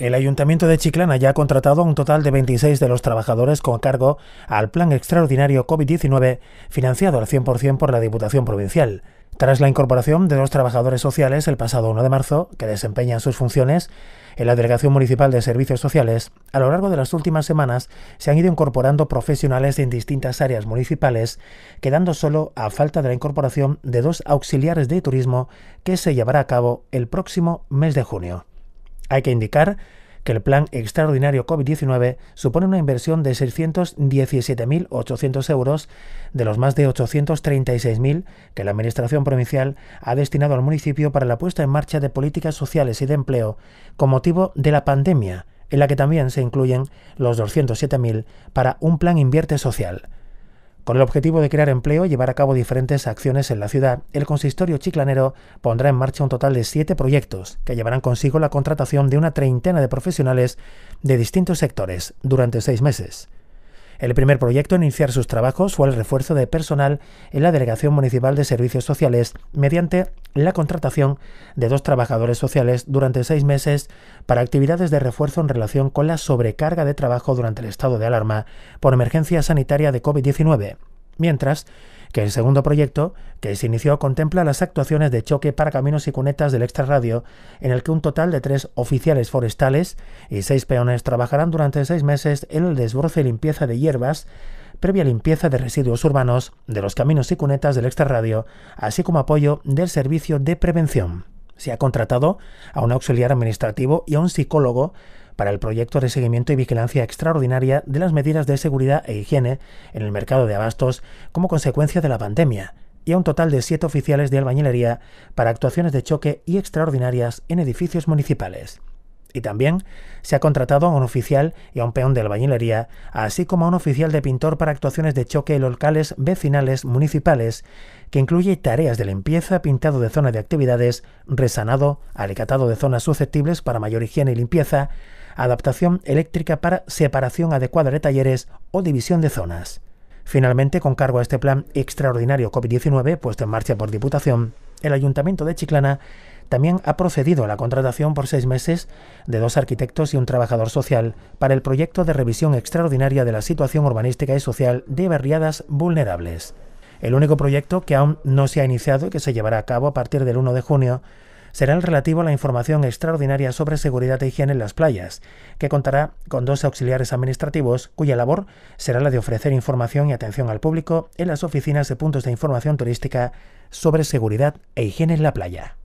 El Ayuntamiento de Chiclana ya ha contratado a un total de 26 de los trabajadores con cargo al Plan Extraordinario COVID-19, financiado al 100% por la Diputación Provincial. Tras la incorporación de dos trabajadores sociales el pasado 1 de marzo, que desempeñan sus funciones en la Delegación Municipal de Servicios Sociales, a lo largo de las últimas semanas se han ido incorporando profesionales en distintas áreas municipales, quedando solo a falta de la incorporación de dos auxiliares de turismo que se llevará a cabo el próximo mes de junio. Hay que indicar que el plan extraordinario COVID-19 supone una inversión de 617.800 euros de los más de 836.000 que la Administración Provincial ha destinado al municipio para la puesta en marcha de políticas sociales y de empleo con motivo de la pandemia, en la que también se incluyen los 207.000 para un plan invierte social. Con el objetivo de crear empleo y llevar a cabo diferentes acciones en la ciudad, el consistorio chiclanero pondrá en marcha un total de siete proyectos que llevarán consigo la contratación de una treintena de profesionales de distintos sectores durante seis meses. El primer proyecto en iniciar sus trabajos fue el refuerzo de personal en la Delegación Municipal de Servicios Sociales mediante la contratación de dos trabajadores sociales durante seis meses para actividades de refuerzo en relación con la sobrecarga de trabajo durante el estado de alarma por emergencia sanitaria de COVID-19. Mientras, que el segundo proyecto, que se inició, contempla las actuaciones de choque para caminos y cunetas del extrarradio, en el que un total de tres oficiales forestales y seis peones trabajarán durante seis meses en el desbroce y limpieza de hierbas, previa limpieza de residuos urbanos de los caminos y cunetas del extrarradio, así como apoyo del servicio de prevención. Se ha contratado a un auxiliar administrativo y a un psicólogo para el proyecto de seguimiento y vigilancia extraordinaria de las medidas de seguridad e higiene en el mercado de abastos como consecuencia de la pandemia, y a un total de siete oficiales de albañilería para actuaciones de choque y extraordinarias en edificios municipales. Y también se ha contratado a un oficial y a un peón de albañilería, así como a un oficial de pintor para actuaciones de choque locales, vecinales, municipales, que incluye tareas de limpieza, pintado de zona de actividades, resanado, alicatado de zonas susceptibles para mayor higiene y limpieza, adaptación eléctrica para separación adecuada de talleres o división de zonas. Finalmente, con cargo a este plan extraordinario COVID-19 puesto en marcha por Diputación, el Ayuntamiento de Chiclana también ha procedido a la contratación por seis meses de dos arquitectos y un trabajador social para el proyecto de revisión extraordinaria de la situación urbanística y social de barriadas vulnerables. El único proyecto que aún no se ha iniciado y que se llevará a cabo a partir del 1 de junio será el relativo a la información extraordinaria sobre seguridad e higiene en las playas, que contará con dos auxiliares administrativos cuya labor será la de ofrecer información y atención al público en las oficinas de puntos de información turística sobre seguridad e higiene en la playa.